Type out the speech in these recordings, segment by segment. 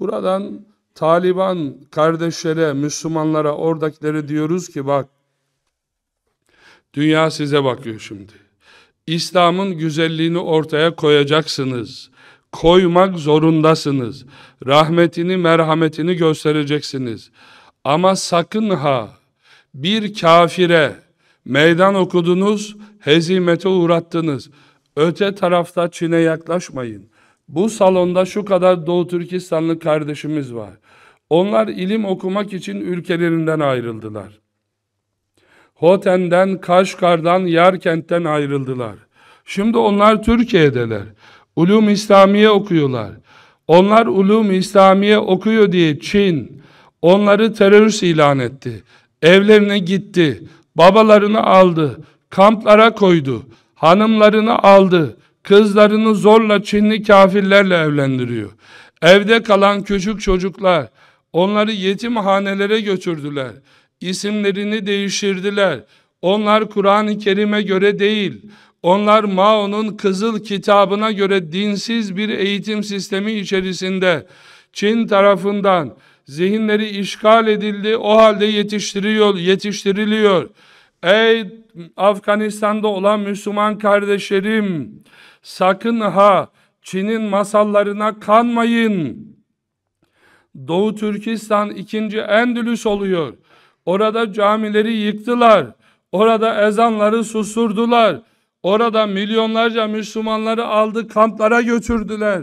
Buradan Taliban kardeşlere, Müslümanlara, oradakileri diyoruz ki bak, dünya size bakıyor şimdi. İslam'ın güzelliğini ortaya koyacaksınız. Koymak zorundasınız. Rahmetini, merhametini göstereceksiniz. Ama sakın ha, bir kafire meydan okudunuz, hezimete uğrattınız. Öte tarafta Çin'e yaklaşmayın. Bu salonda şu kadar Doğu Türkistanlı kardeşimiz var. Onlar ilim okumak için ülkelerinden ayrıldılar. Hoten'den, Kaşgar'dan, Yarkent'ten ayrıldılar. Şimdi onlar Türkiye'deler. Ulum İslamiye okuyorlar. Onlar Ulum İslamiye okuyor diye Çin onları terörist ilan etti. Evlerine gitti, babalarını aldı, kamplara koydu, hanımlarını aldı. Kızlarını zorla Çinli kafirlerle evlendiriyor. Evde kalan küçük çocuklar onları yetimhanelere götürdüler. İsimlerini değiştirdiler. Onlar Kur'an-ı Kerim'e göre değil, onlar Mao'nun kızıl kitabına göre dinsiz bir eğitim sistemi içerisinde Çin tarafından zihinleri işgal edildi, o halde yetiştiriyor, yetiştiriliyor. Ey Afganistan'da olan Müslüman kardeşlerim sakın ha Çin'in masallarına kanmayın. Doğu Türkistan ikinci Endülüs oluyor. Orada camileri yıktılar. Orada ezanları susturdular. Orada milyonlarca Müslümanları aldı kamplara götürdüler.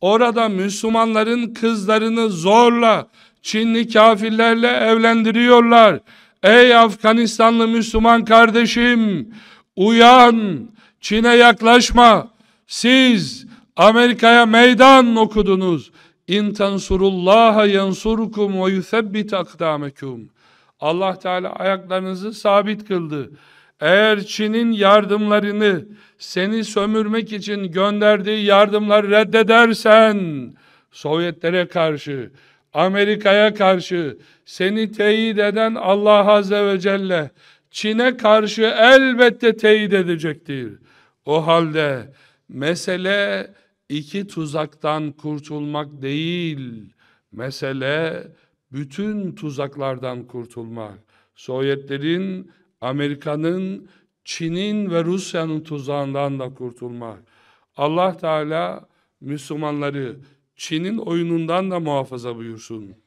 Orada Müslümanların kızlarını zorla Çinli kafirlerle evlendiriyorlar. Ey Afganistanlı Müslüman kardeşim uyan Çin'e yaklaşma siz Amerika'ya meydan okudunuz. İn tansurullaha yansurkum ve yuthabbit akdamekum. Allah Teala ayaklarınızı sabit kıldı. Eğer Çin'in yardımlarını seni sömürmek için gönderdiği yardımları reddedersen Sovyetlere karşı Amerika'ya karşı seni teyit eden Allah Azze ve Celle Çin'e karşı elbette teyit edecektir. O halde mesele iki tuzaktan kurtulmak değil, mesele bütün tuzaklardan kurtulmak. Sovyetlerin, Amerika'nın, Çin'in ve Rusya'nın tuzağından da kurtulmak. Allah Teala Müslümanları Çin'in oyunundan da muhafaza buyursun.